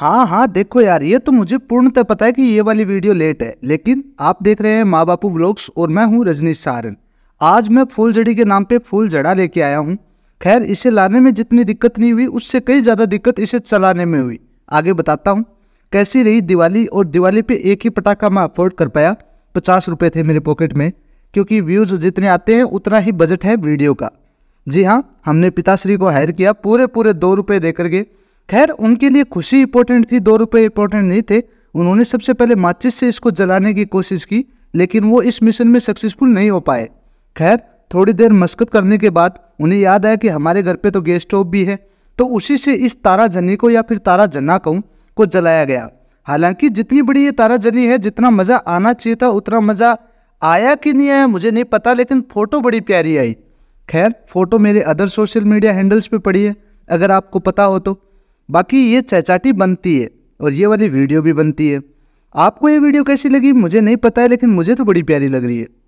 हाँ हाँ देखो यार ये तो मुझे पूर्णतः पता है कि ये वाली वीडियो लेट है लेकिन आप देख रहे हैं माँ बापू व्लॉग्स और मैं हूँ रजनीश सारन आज मैं फूल जड़ी के नाम पे फूल जड़ा लेके आया हूँ खैर इसे लाने में जितनी दिक्कत नहीं हुई उससे कई ज़्यादा दिक्कत इसे चलाने में हुई आगे बताता हूँ कैसी रही दिवाली और दिवाली पर एक ही पटाखा मैं अफोर्ड कर पाया पचास रुपये थे मेरे पॉकेट में क्योंकि व्यूज़ जितने आते हैं उतना ही बजट है वीडियो का जी हाँ हमने पिताश्री को हायर किया पूरे पूरे दो रुपये दे करके खैर उनके लिए खुशी इंपॉर्टेंट थी दो रुपये इंपॉर्टेंट नहीं थे उन्होंने सबसे पहले माचिस से इसको जलाने की कोशिश की लेकिन वो इस मिशन में सक्सेसफुल नहीं हो पाए खैर थोड़ी देर मशक्क़त करने के बाद उन्हें याद आया कि हमारे घर पे तो गैस स्टोव भी है तो उसी से इस तारा जनी को या फिर तारा जन्ना कहूँ को जलाया गया हालांकि जितनी बड़ी ये तारा जनी है जितना मज़ा आना चाहिए था उतना मज़ा आया कि नहीं आया मुझे नहीं पता लेकिन फ़ोटो बड़ी प्यारी आई खैर फ़ोटो मेरे अदर सोशल मीडिया हैंडल्स पर पड़ी है अगर आपको पता हो तो बाकी ये चहचाटी बनती है और ये वाली वीडियो भी बनती है आपको ये वीडियो कैसी लगी मुझे नहीं पता है लेकिन मुझे तो बड़ी प्यारी लग रही है